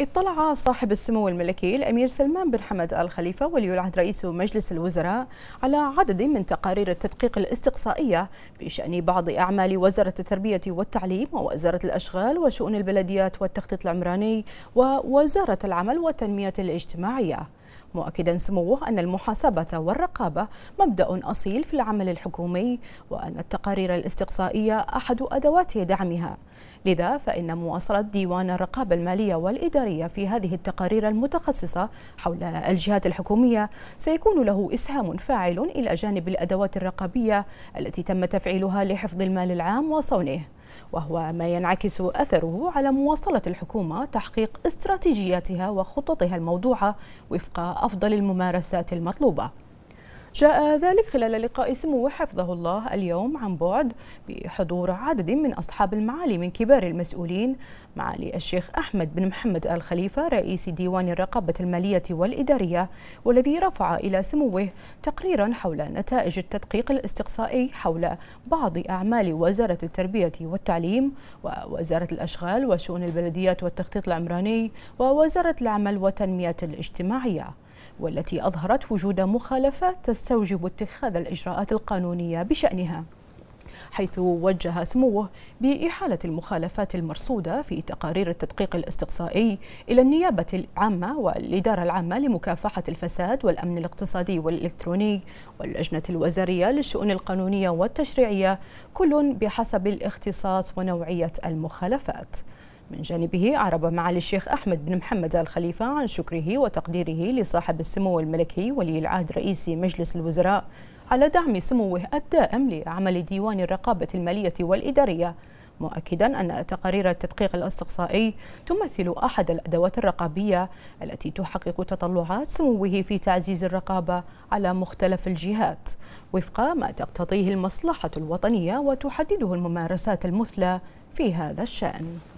اطلع صاحب السمو الملكي الأمير سلمان بن حمد آل خليفة ولي العهد رئيس مجلس الوزراء على عدد من تقارير التدقيق الاستقصائية بشأن بعض أعمال وزارة التربية والتعليم ووزارة الأشغال وشؤون البلديات والتخطيط العمراني ووزارة العمل والتنمية الاجتماعية مؤكدا سموه أن المحاسبة والرقابة مبدأ أصيل في العمل الحكومي وأن التقارير الاستقصائية أحد أدوات دعمها لذا فإن مواصلة ديوان الرقابة المالية والإدارية في هذه التقارير المتخصصة حول الجهات الحكومية سيكون له إسهام فاعل إلى جانب الأدوات الرقابية التي تم تفعيلها لحفظ المال العام وصونه وهو ما ينعكس أثره على مواصلة الحكومة تحقيق استراتيجياتها وخططها الموضوعة وفق أفضل الممارسات المطلوبة جاء ذلك خلال لقاء سموه حفظه الله اليوم عن بعد بحضور عدد من أصحاب المعالي من كبار المسؤولين معالي الشيخ أحمد بن محمد الخليفه رئيس ديوان الرقابة المالية والإدارية والذي رفع إلى سموه تقريرا حول نتائج التدقيق الاستقصائي حول بعض أعمال وزارة التربية والتعليم ووزارة الأشغال وشؤون البلديات والتخطيط العمراني ووزارة العمل والتنمية الاجتماعية والتي أظهرت وجود مخالفات تستوجب اتخاذ الإجراءات القانونية بشأنها حيث وجه سموه بإحالة المخالفات المرصودة في تقارير التدقيق الاستقصائي إلى النيابة العامة والإدارة العامة لمكافحة الفساد والأمن الاقتصادي والإلكتروني واللجنة الوزارية للشؤون القانونية والتشريعية كل بحسب الاختصاص ونوعية المخالفات من جانبه أعرب معالي الشيخ أحمد بن محمد الخليفة عن شكره وتقديره لصاحب السمو الملكي ولي العهد رئيس مجلس الوزراء على دعم سموه الدائم لعمل ديوان الرقابة المالية والإدارية مؤكدا أن تقارير التدقيق الاستقصائي تمثل أحد الأدوات الرقابية التي تحقق تطلعات سموه في تعزيز الرقابة على مختلف الجهات وفق ما تقتضيه المصلحة الوطنية وتحدده الممارسات المثلى في هذا الشأن